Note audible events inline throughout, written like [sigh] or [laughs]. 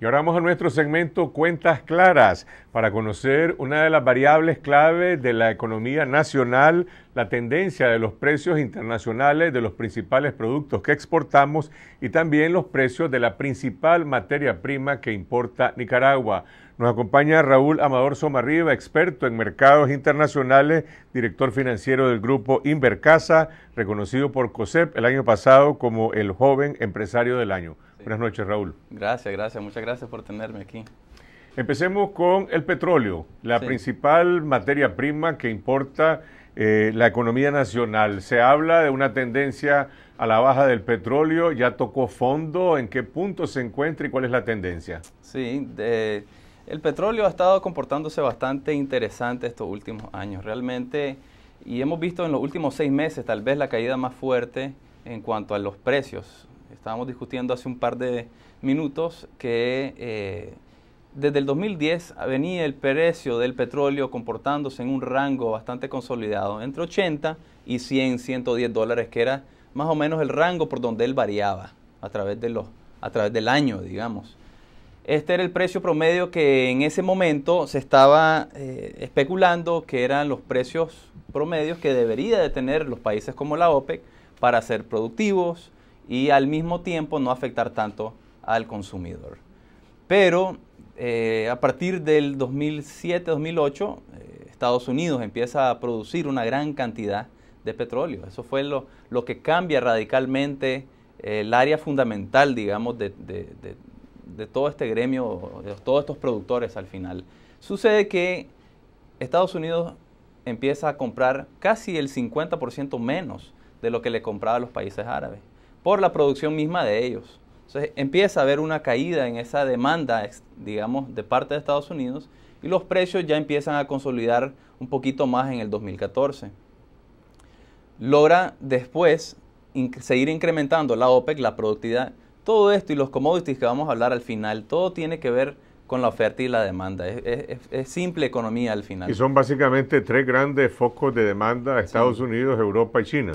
Y ahora vamos a nuestro segmento Cuentas Claras para conocer una de las variables clave de la economía nacional, la tendencia de los precios internacionales de los principales productos que exportamos y también los precios de la principal materia prima que importa Nicaragua. Nos acompaña Raúl Amador Somarriba, experto en mercados internacionales, director financiero del grupo Invercasa, reconocido por COSEP el año pasado como el joven empresario del año. Buenas noches, Raúl. Gracias, gracias. Muchas gracias por tenerme aquí. Empecemos con el petróleo, la principal materia prima que importa eh, la economía nacional. Se habla de una tendencia a la baja del petróleo, ya tocó fondo, ¿en qué punto se encuentra y cuál es la tendencia? Sí, de, el petróleo ha estado comportándose bastante interesante estos últimos años, realmente, y hemos visto en los últimos seis meses tal vez la caída más fuerte en cuanto a los precios. Estábamos discutiendo hace un par de minutos que eh, desde el 2010 venía el precio del petróleo comportándose en un rango bastante consolidado, entre 80 y 100, 110 dólares, que era más o menos el rango por donde él variaba a través, de los, a través del año, digamos. Este era el precio promedio que en ese momento se estaba eh, especulando que eran los precios promedios que debería de tener los países como la OPEC para ser productivos y al mismo tiempo no afectar tanto al consumidor. Pero eh, a partir del 2007-2008, eh, Estados Unidos empieza a producir una gran cantidad de petróleo. Eso fue lo, que cambia radicalmente el área fundamental, digamos, de, de, de todo este gremio, de todos estos productores al final. Sucede que Estados Unidos empieza a comprar casi el 50% menos de lo que le compraba a los países árabes, por la producción misma de ellos. Entonces empieza a haber una caída en esa demanda, digamos, de parte de Estados Unidos y los precios ya empiezan a consolidar un poquito más en el 2014. Logra después seguir incrementando la OPEC la productividad todo esto y los commodities que vamos a hablar al final, todo tiene que ver con la oferta y la demanda. Es, simple economía al final. Y son básicamente tres grandes focos de demanda, Estados Unidos, Europa y China.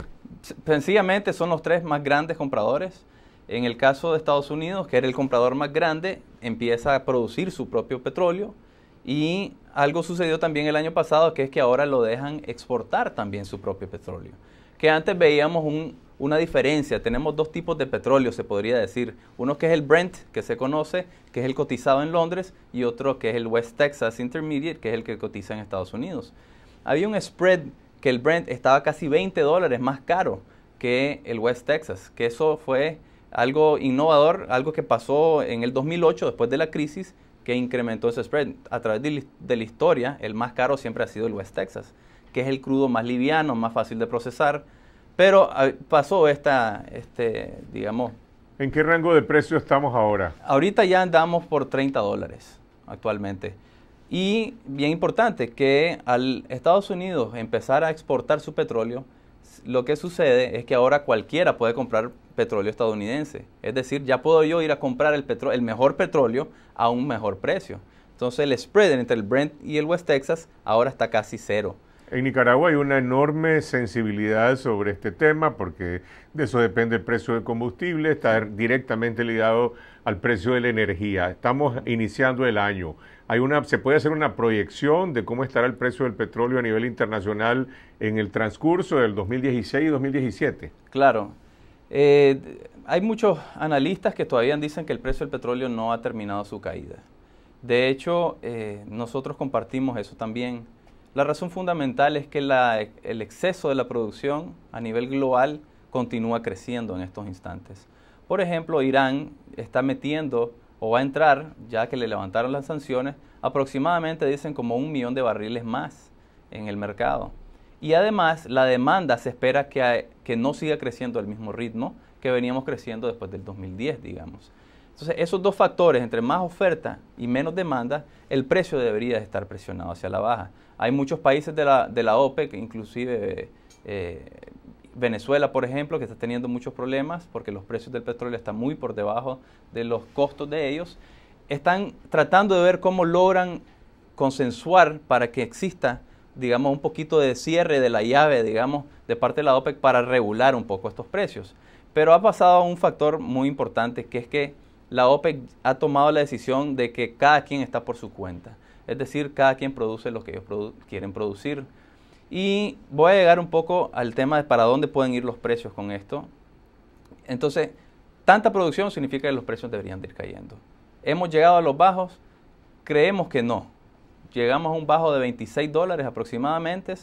Sencillamente son los tres más grandes compradores. En el caso de Estados Unidos, que era el comprador más grande, empieza a producir su propio petróleo y algo sucedió también el año pasado, que es que ahora lo dejan exportar también su propio petróleo. Que antes veíamos un una diferencia. Tenemos dos tipos de petróleo, se podría decir. Uno que es el Brent, que se conoce, que es el cotizado en Londres, y otro que es el West Texas Intermediate, que es el que cotiza en Estados Unidos. Había un spread que el Brent estaba casi 20 dólares más caro que el West Texas, que eso fue algo innovador, algo que pasó en el 2008 después de la crisis que incrementó ese spread. A través de, la historia, el más caro siempre ha sido el West Texas, que es el crudo más liviano, más fácil de procesar, pero pasó esta, este, digamos... ¿En qué rango de precio estamos ahora? Ahorita ya andamos por 30 dólares actualmente. Y bien importante que al Estados Unidos empezar a exportar su petróleo, lo que sucede es que ahora cualquiera puede comprar petróleo estadounidense. Es decir, ya puedo yo ir a comprar el, el mejor petróleo a un mejor precio. Entonces el spread entre el Brent y el West Texas ahora está casi cero. En Nicaragua hay una enorme sensibilidad sobre este tema porque de eso depende el precio del combustible, está directamente ligado al precio de la energía. Estamos iniciando el año. Hay una, se puede hacer una proyección de cómo estará el precio del petróleo a nivel internacional en el transcurso del 2016 y 2017. Claro. Eh, hay muchos analistas que todavía dicen que el precio del petróleo no ha terminado su caída. De hecho, eh, nosotros compartimos eso también la razón fundamental es que el exceso de la producción a nivel global continúa creciendo en estos instantes. Por ejemplo, Irán está metiendo o va a entrar, ya que le levantaron las sanciones, aproximadamente dicen como un millón de barriles más en el mercado. Y además la demanda se espera que, que no siga creciendo al mismo ritmo que veníamos creciendo después del 2010, digamos. Entonces, esos dos factores, entre más oferta y menos demanda, el precio debería estar presionado hacia la baja. Hay muchos países de la, de OPEC, inclusive eh, Venezuela, por ejemplo, que está teniendo muchos problemas porque los precios del petróleo están muy por debajo de los costos de ellos. Están tratando de ver cómo logran consensuar para que exista, digamos, un poquito de cierre de la llave, digamos, de parte de la OPEC para regular un poco estos precios. Pero ha pasado a un factor muy importante que es que la OPEC ha tomado la decisión de que cada quien está por su cuenta. Es decir, cada quien produce lo que ellos quieren producir. Y voy a llegar un poco al tema de para dónde pueden ir los precios con esto. Entonces, tanta producción significa que los precios deberían ir cayendo. ¿Hemos llegado a los bajos? Creemos que no. Llegamos a un bajo de 26 dólares aproximadamente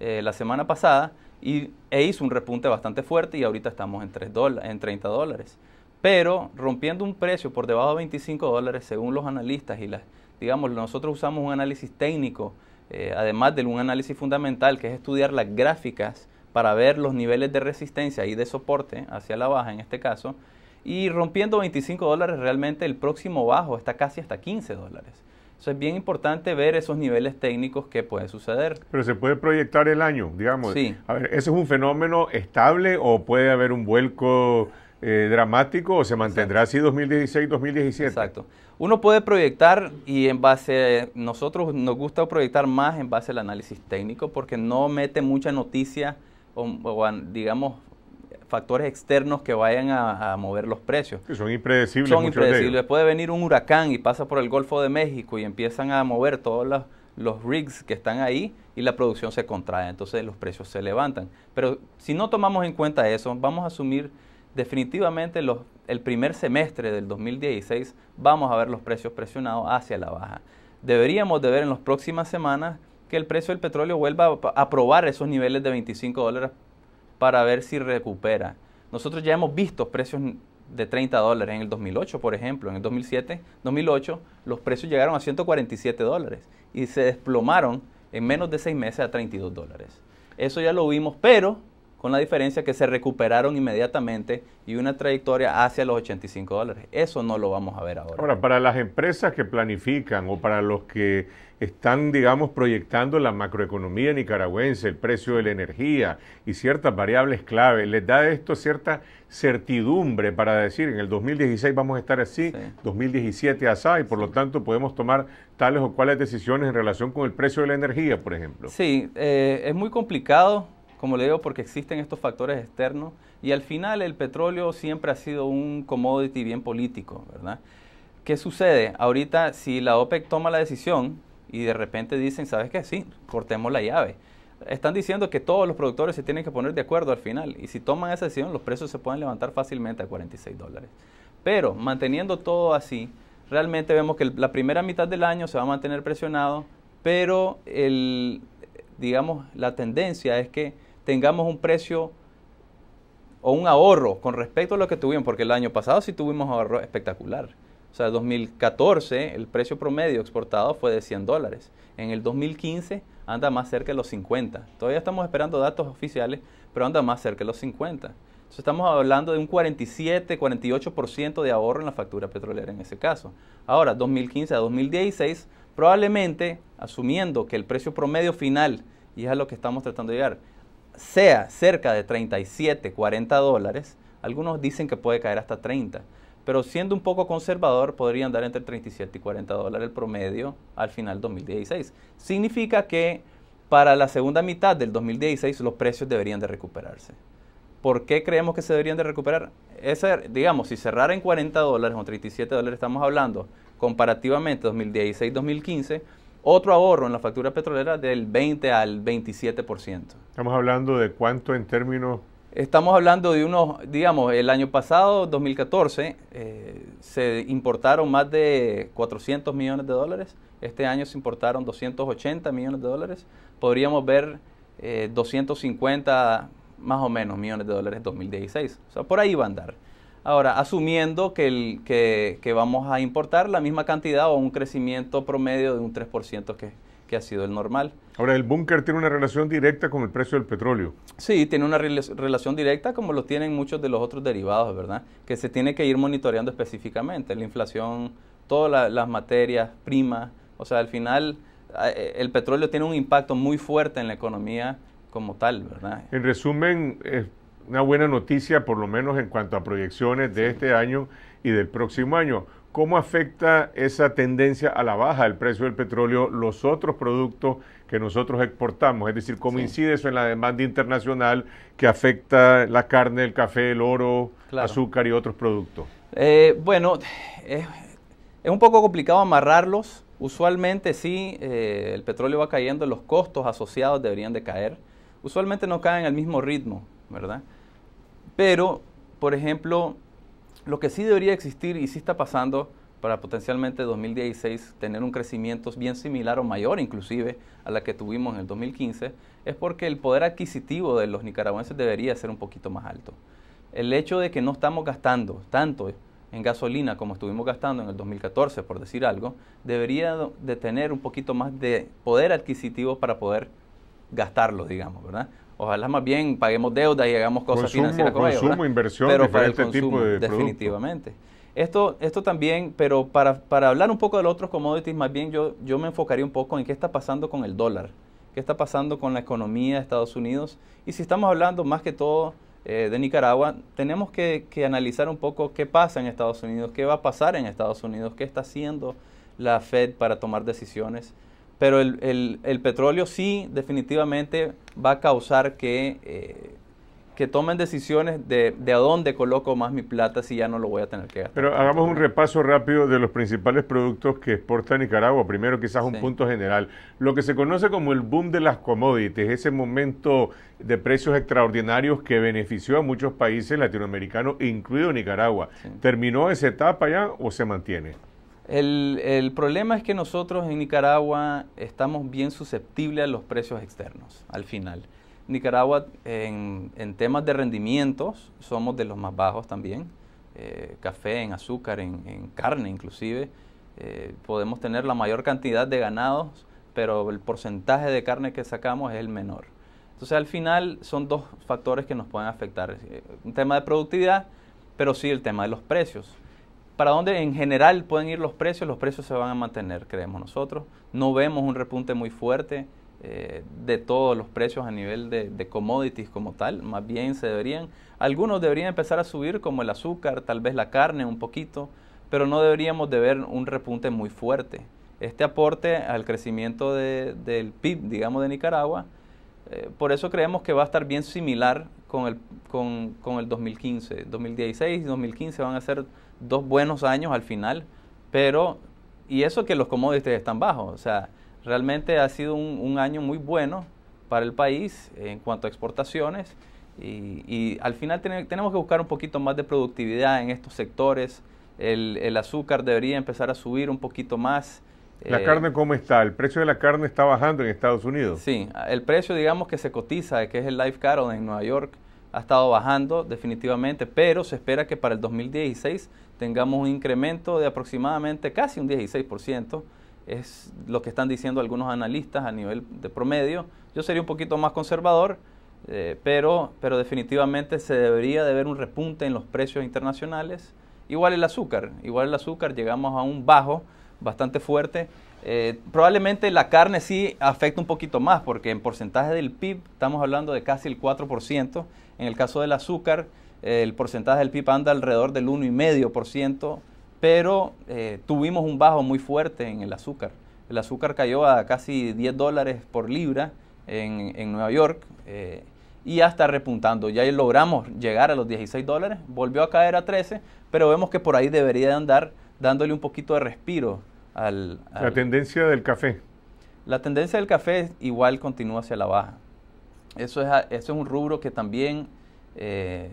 eh, la semana pasada y, e hizo un repunte bastante fuerte y ahorita estamos en, en 30 dólares pero rompiendo un precio por debajo de 25 dólares, según los analistas y las, digamos, nosotros usamos un análisis técnico, eh, además de un análisis fundamental, que es estudiar las gráficas para ver los niveles de resistencia y de soporte hacia la baja en este caso, y rompiendo 25 dólares realmente el próximo bajo está casi hasta 15 dólares. Entonces es bien importante ver esos niveles técnicos que pueden suceder. Pero se puede proyectar el año, digamos. Sí. A ver, ¿eso es un fenómeno estable o puede haber un vuelco eh, dramático o se mantendrá así 2016-2017? Exacto. Uno puede proyectar y en base, nosotros nos gusta proyectar más en base al análisis técnico porque no mete mucha noticia o, digamos, factores externos que vayan a, mover los precios. Que son impredecibles. Son impredecibles. Puede venir un huracán y pasa por el Golfo de México y empiezan a mover todos los rigs que están ahí y la producción se contrae, entonces los precios se levantan. Pero si no tomamos en cuenta eso, vamos a asumir definitivamente el primer semestre del 2016 vamos a ver los precios presionados hacia la baja. Deberíamos de ver en las próximas semanas que el precio del petróleo vuelva a probar esos niveles de 25 dólares para ver si recupera. Nosotros ya hemos visto precios de 30 dólares en el 2008, por ejemplo. En el 2007, 2008, los precios llegaron a 147 dólares y se desplomaron en menos de seis meses a 32 dólares. Eso ya lo vimos, pero con la diferencia que se recuperaron inmediatamente y una trayectoria hacia los 85 dólares. Eso no lo vamos a ver ahora. Ahora, para las empresas que planifican o para los que están, digamos, proyectando la macroeconomía nicaragüense, el precio de la energía y ciertas variables clave, les da esto cierta certidumbre para decir en el 2016 vamos a estar así, 2017 asá, y por lo tanto podemos tomar tales o cuales decisiones en relación con el precio de la energía, por ejemplo. Sí, eh, es muy complicado como le digo, porque existen estos factores externos y al final el petróleo siempre ha sido un commodity bien político, ¿verdad? ¿Qué sucede? Ahorita si la OPEC toma la decisión y de repente dicen, ¿sabes qué? Sí, cortemos la llave. Están diciendo que todos los productores se tienen que poner de acuerdo al final y si toman esa decisión los precios se pueden levantar fácilmente a 46 dólares. Pero manteniendo todo así, realmente vemos que la primera mitad del año se va a mantener presionado, pero el, digamos, la tendencia es que tengamos un precio o un ahorro con respecto a lo que tuvimos, porque el año pasado sí tuvimos ahorro espectacular. O sea, en 2014 el precio promedio exportado fue de 100 dólares. En el 2015 anda más cerca de los 50. Todavía estamos esperando datos oficiales, pero anda más cerca de los 50. Entonces estamos hablando de un 47, 48% de ahorro en la factura petrolera en ese caso. Ahora, 2015 a 2016, probablemente, asumiendo que el precio promedio final, y es a lo que estamos tratando de llegar, sea cerca de 37, 40 dólares, algunos dicen que puede caer hasta 30, pero siendo un poco conservador podrían dar entre 37 y 40 dólares el promedio al final 2016. Significa que para la segunda mitad del 2016 los precios deberían de recuperarse. ¿Por qué creemos que se deberían de recuperar? digamos, si cerrara en 40 dólares o 37 dólares estamos hablando, comparativamente 2016-2015, otro ahorro en la factura petrolera del 20 al 27%. Estamos hablando de cuánto en términos... Estamos hablando de unos, digamos, el año pasado, 2014, eh, se importaron más de 400 millones de dólares, este año se importaron 280 millones de dólares, podríamos ver 250 eh, más o menos millones de dólares en 2016, o sea, por ahí va a andar. Ahora, asumiendo que, el, que, vamos a importar la misma cantidad o un crecimiento promedio de un 3% que, que ha sido el normal. Ahora, el búnker tiene una relación directa con el precio del petróleo. Sí, tiene una relación directa como lo tienen muchos de los otros derivados, ¿verdad? Que se tiene que ir monitoreando específicamente. La inflación, todas las materias, primas. O sea, al final, e, el petróleo tiene un impacto muy fuerte en la economía como tal, ¿verdad? En resumen, una buena noticia, por lo menos en cuanto a proyecciones de este año y del próximo año. ¿Cómo afecta esa tendencia a la baja del precio del petróleo los otros productos que nosotros exportamos? Es decir, ¿cómo incide eso en la demanda internacional que afecta la carne, el café, el oro, azúcar y otros productos? Eh, bueno, es, un poco complicado amarrarlos. Usualmente sí, eh, el petróleo va cayendo, los costos asociados deberían de caer. Usualmente no caen al mismo ritmo, ¿verdad? Pero, por ejemplo, lo que sí debería existir y sí está pasando para potencialmente 2016 tener un crecimiento bien similar o mayor inclusive a la que tuvimos en el 2015, es porque el poder adquisitivo de los nicaragüenses debería ser un poquito más alto. El hecho de que no estamos gastando tanto en gasolina como estuvimos gastando en el 2014, por decir algo, debería de tener un poquito más de poder adquisitivo para poder gastarlo, digamos, ¿verdad? Ojalá más bien paguemos deuda y hagamos cosas financieras con consumo, inversión, pero para el consumo, definitivamente. Esto, esto también, pero para, hablar un poco de los otros commodities, más bien yo, yo me enfocaría un poco en qué está pasando con el dólar, qué está pasando con la economía de Estados Unidos. Y si estamos hablando más que todo eh, de Nicaragua, tenemos que, que, analizar un poco qué pasa en Estados Unidos, qué va a pasar en Estados Unidos, qué está haciendo la Fed para tomar decisiones. Pero el, el, petróleo sí definitivamente va a causar que, eh, que tomen decisiones de, de, a dónde coloco más mi plata si ya no lo voy a tener que gastar. Pero hagamos un repaso rápido de los principales productos que exporta Nicaragua. Primero, quizás un punto general. Lo que se conoce como el boom de las commodities, ese momento de precios extraordinarios que benefició a muchos países latinoamericanos, incluido Nicaragua. ¿Terminó esa etapa ya o se mantiene? El, problema es que nosotros en Nicaragua estamos bien susceptibles a los precios externos, al final. Nicaragua en, temas de rendimientos somos de los más bajos también. Eh, café, en azúcar, en, carne inclusive. Eh, podemos tener la mayor cantidad de ganados, pero el porcentaje de carne que sacamos es el menor. Entonces al final son dos factores que nos pueden afectar. Eh, un tema de productividad, pero sí el tema de los precios para dónde en general pueden ir los precios, los precios se van a mantener, creemos nosotros. No vemos un repunte muy fuerte eh, de todos los precios a nivel de, commodities como tal, más bien se deberían, algunos deberían empezar a subir como el azúcar, tal vez la carne un poquito, pero no deberíamos de ver un repunte muy fuerte. Este aporte al crecimiento de, del PIB, digamos, de Nicaragua, eh, por eso creemos que va a estar bien similar con el, con, con el 2015. 2016 y 2015 van a ser dos buenos años al final, pero, y eso que los commodities están bajos, o sea, realmente ha sido un, año muy bueno para el país en cuanto a exportaciones y, al final tenemos que buscar un poquito más de productividad en estos sectores, el, azúcar debería empezar a subir un poquito más. ¿La eh, carne cómo está? ¿El precio de la carne está bajando en Estados Unidos? Sí, el precio digamos que se cotiza, que es el Life Carol en Nueva York, ha estado bajando definitivamente, pero se espera que para el 2016 tengamos un incremento de aproximadamente casi un 16%, es lo que están diciendo algunos analistas a nivel de promedio. Yo sería un poquito más conservador, eh, pero, pero definitivamente se debería de ver un repunte en los precios internacionales. Igual el azúcar, igual el azúcar, llegamos a un bajo bastante fuerte. Eh, probablemente la carne sí afecta un poquito más, porque en porcentaje del PIB estamos hablando de casi el 4%. En el caso del azúcar, el porcentaje del PIB anda alrededor del 1,5%, pero eh, tuvimos un bajo muy fuerte en el azúcar. El azúcar cayó a casi 10 dólares por libra en, Nueva York eh, y hasta repuntando. Ya logramos llegar a los 16 dólares, volvió a caer a 13, pero vemos que por ahí debería de andar dándole un poquito de respiro al, La tendencia del café. La tendencia del café igual continúa hacia la baja. Eso es, eso es un rubro que también eh,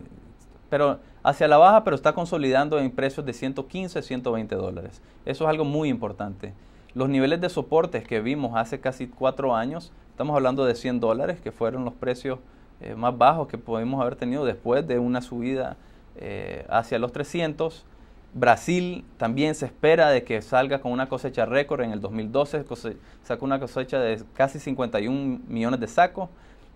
pero hacia la baja, pero está consolidando en precios de 115, 120 dólares. Eso es algo muy importante. Los niveles de soportes que vimos hace casi cuatro años, estamos hablando de 100 dólares, que fueron los precios eh, más bajos que pudimos haber tenido después de una subida eh, hacia los 300. Brasil también se espera de que salga con una cosecha récord. En el 2012 sacó una cosecha de casi 51 millones de sacos.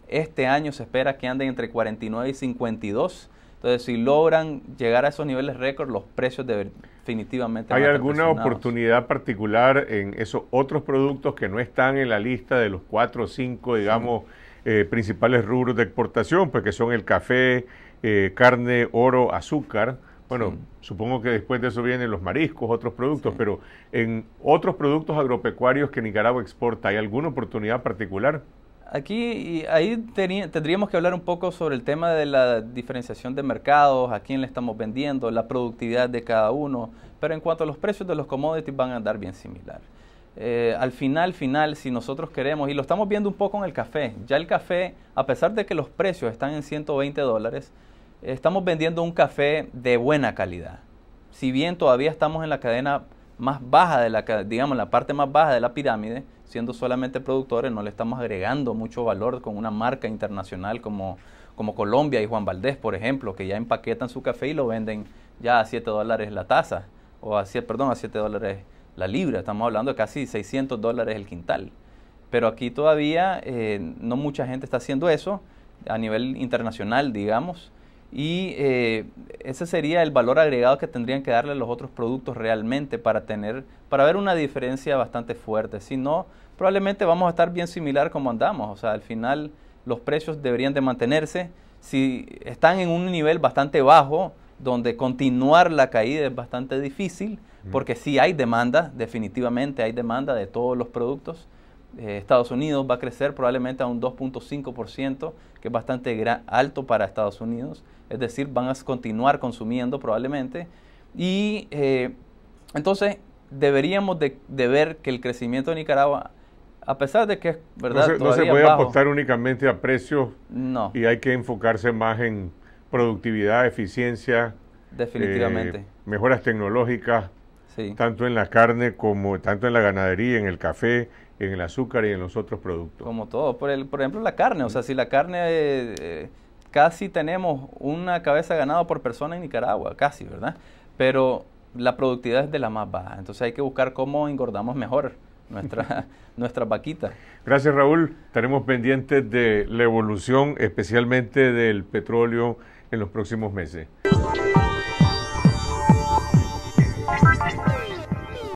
Este año se espera que ande entre 49 y 52 entonces, si logran llegar a esos niveles récord, los precios definitivamente ¿Hay alguna oportunidad particular en esos otros productos que no están en la lista de los cuatro o cinco, digamos, eh, principales rubros de exportación, pues que son el café, eh, carne, oro, azúcar? Bueno, supongo que después de eso vienen los mariscos, otros productos, pero en otros productos agropecuarios que Nicaragua exporta, ¿hay alguna oportunidad particular? Aquí, ahí tendríamos que hablar un poco sobre el tema de la diferenciación de mercados, a quién le estamos vendiendo, la productividad de cada uno, pero en cuanto a los precios de los commodities van a andar bien similar. Eh, al final, final, si nosotros queremos, y lo estamos viendo un poco en el café, ya el café, a pesar de que los precios están en 120 dólares, estamos vendiendo un café de buena calidad. Si bien todavía estamos en la cadena más baja de la, digamos, la parte más baja de la pirámide, siendo solamente productores, no le estamos agregando mucho valor con una marca internacional como, como Colombia y Juan Valdés, por ejemplo, que ya empaquetan su café y lo venden ya a 7 dólares la taza, o a, perdón, a 7 dólares la libra, estamos hablando de casi 600 dólares el quintal. Pero aquí todavía eh, no mucha gente está haciendo eso a nivel internacional, digamos, y eh, ese sería el valor agregado que tendrían que darle los otros productos realmente para tener, para ver una diferencia bastante fuerte. Si no, probablemente vamos a estar bien similar como andamos. O sea, al final los precios deberían de mantenerse. Si están en un nivel bastante bajo, donde continuar la caída es bastante difícil, porque sí hay demanda, definitivamente hay demanda de todos los productos. Eh, Estados Unidos va a crecer probablemente a un 2.5%, que es bastante alto para Estados Unidos. Es decir, van a continuar consumiendo probablemente. Y eh, entonces deberíamos de, ver que el crecimiento de Nicaragua, a pesar de que es verdad, no se, no se puede apostar únicamente a precios no. y hay que enfocarse más en productividad, eficiencia, definitivamente, eh, mejoras tecnológicas, tanto en la carne como tanto en la ganadería, en el café, en el azúcar y en los otros productos. Como todo, por, el, por ejemplo la carne, o sea, si la carne, eh, eh, casi tenemos una cabeza ganada por persona en Nicaragua, casi, ¿verdad? Pero la productividad es de la más baja, entonces hay que buscar cómo engordamos mejor nuestra, [laughs] [laughs] nuestra vaquita. Gracias Raúl, estaremos pendientes de la evolución, especialmente del petróleo, en los próximos meses.